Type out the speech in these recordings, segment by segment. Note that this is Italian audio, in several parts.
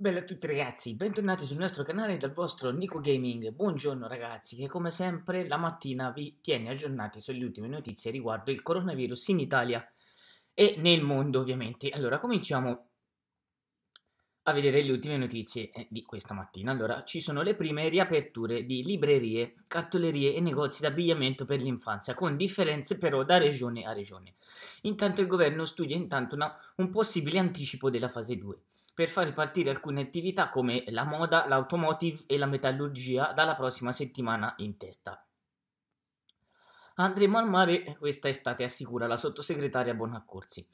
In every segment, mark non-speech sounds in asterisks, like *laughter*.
Bella a tutti ragazzi, bentornati sul nostro canale dal vostro Nico Gaming. Buongiorno ragazzi, che come sempre la mattina vi tiene aggiornati sulle ultime notizie riguardo il coronavirus in Italia e nel mondo ovviamente. Allora, cominciamo a vedere le ultime notizie eh, di questa mattina. Allora, ci sono le prime riaperture di librerie, cartolerie e negozi d'abbigliamento per l'infanzia, con differenze però da regione a regione. Intanto il governo studia intanto una, un possibile anticipo della fase 2 per far ripartire alcune attività come la moda, l'automotive e la metallurgia dalla prossima settimana in testa. Andremo al mare questa estate, assicura la sottosegretaria Bonaccorsi.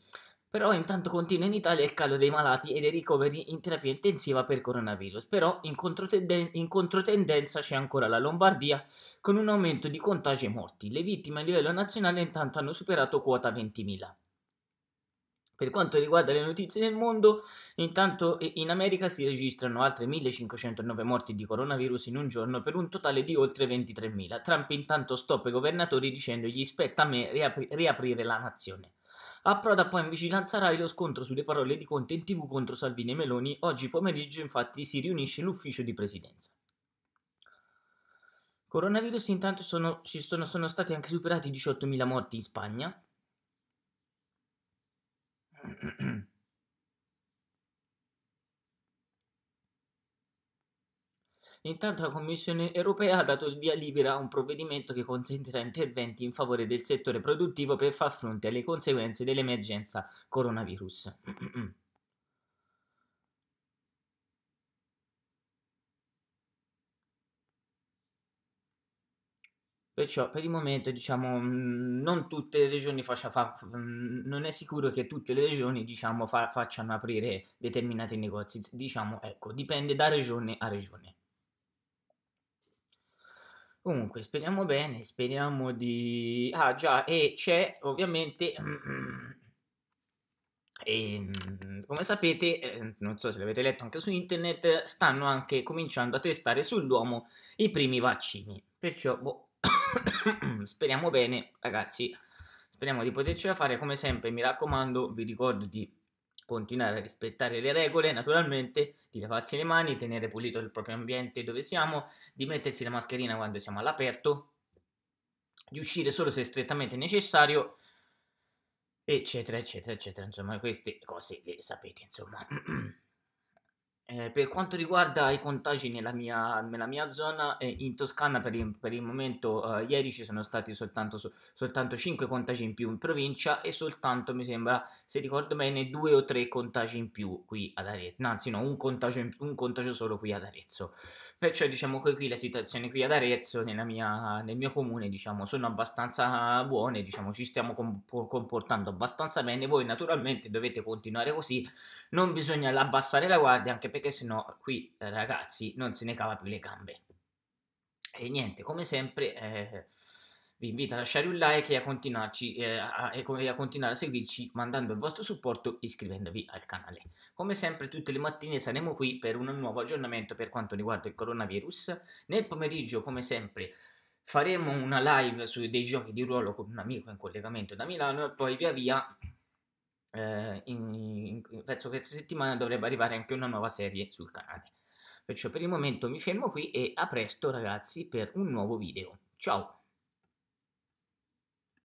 Però intanto continua in Italia il calo dei malati e dei ricoveri in terapia intensiva per coronavirus. Però in, controten- in controtendenza c'è ancora la Lombardia con un aumento di contagi e morti. Le vittime a livello nazionale intanto hanno superato quota 20.000. Per quanto riguarda le notizie del mondo, intanto in America si registrano altre 1509 morti di coronavirus in un giorno per un totale di oltre 23.000. Trump intanto stoppa i governatori dicendo gli spetta a me riapri- riaprire la nazione. Approda poi in vigilanza Rai lo scontro sulle parole di Conte in tv contro Salvini e Meloni. Oggi pomeriggio infatti si riunisce l'ufficio di presidenza. Coronavirus intanto sono, ci sono, sono stati anche superati 18.000 morti in Spagna. *clears throat* Intanto la Commissione europea ha dato il via libera a un provvedimento che consentirà interventi in favore del settore produttivo per far fronte alle conseguenze dell'emergenza coronavirus. Perciò per il momento diciamo mm, non tutte le regioni faccia, fa, mm, non è sicuro che tutte le regioni diciamo, fa, facciano aprire determinati negozi, diciamo ecco, dipende da regione a regione. Comunque, speriamo bene, speriamo di... Ah già, e c'è ovviamente... E, *clears throat* ehm, come sapete, ehm, non so se l'avete letto anche su internet, stanno anche cominciando a testare sul Duomo i primi vaccini. Perciò, boh, *coughs* speriamo bene, ragazzi. Speriamo di potercela fare come sempre. Mi raccomando, vi ricordo di continuare a rispettare le regole, naturalmente, di lavarsi le mani, tenere pulito il proprio ambiente dove siamo, di mettersi la mascherina quando siamo all'aperto, di uscire solo se strettamente necessario, eccetera, eccetera, eccetera. Insomma, queste cose le sapete, insomma. *clears throat* Eh, per quanto riguarda i contagi nella mia, nella mia zona, eh, in Toscana per il, per il momento eh, ieri ci sono stati soltanto, so, soltanto, 5 contagi in più in provincia e soltanto, mi sembra, se ricordo bene, 2 o 3 contagi in più qui ad Arezzo, anzi no, un contagio, in, un contagio solo qui ad Arezzo. Perciò diciamo che qui la situazione qui ad Arezzo, mia, nel mio comune, diciamo, sono abbastanza buone, diciamo, ci stiamo comp- comportando abbastanza bene, voi naturalmente dovete continuare così, non bisogna abbassare la guardia anche perché sennò qui eh, ragazzi non se ne cava più le gambe. E niente, come sempre eh, vi invito a lasciare un like e a, continuarci, eh, a, e a continuare a seguirci mandando il vostro supporto e iscrivendovi al canale. Come sempre tutte le mattine saremo qui per un nuovo aggiornamento per quanto riguarda il coronavirus. Nel pomeriggio come sempre faremo una live su dei giochi di ruolo con un amico in collegamento da Milano e poi via via eh, in, in, penso che questa settimana dovrebbe arrivare anche una nuova serie sul canale. Perciò per il momento mi fermo qui e a presto ragazzi per un nuovo video. Ciao!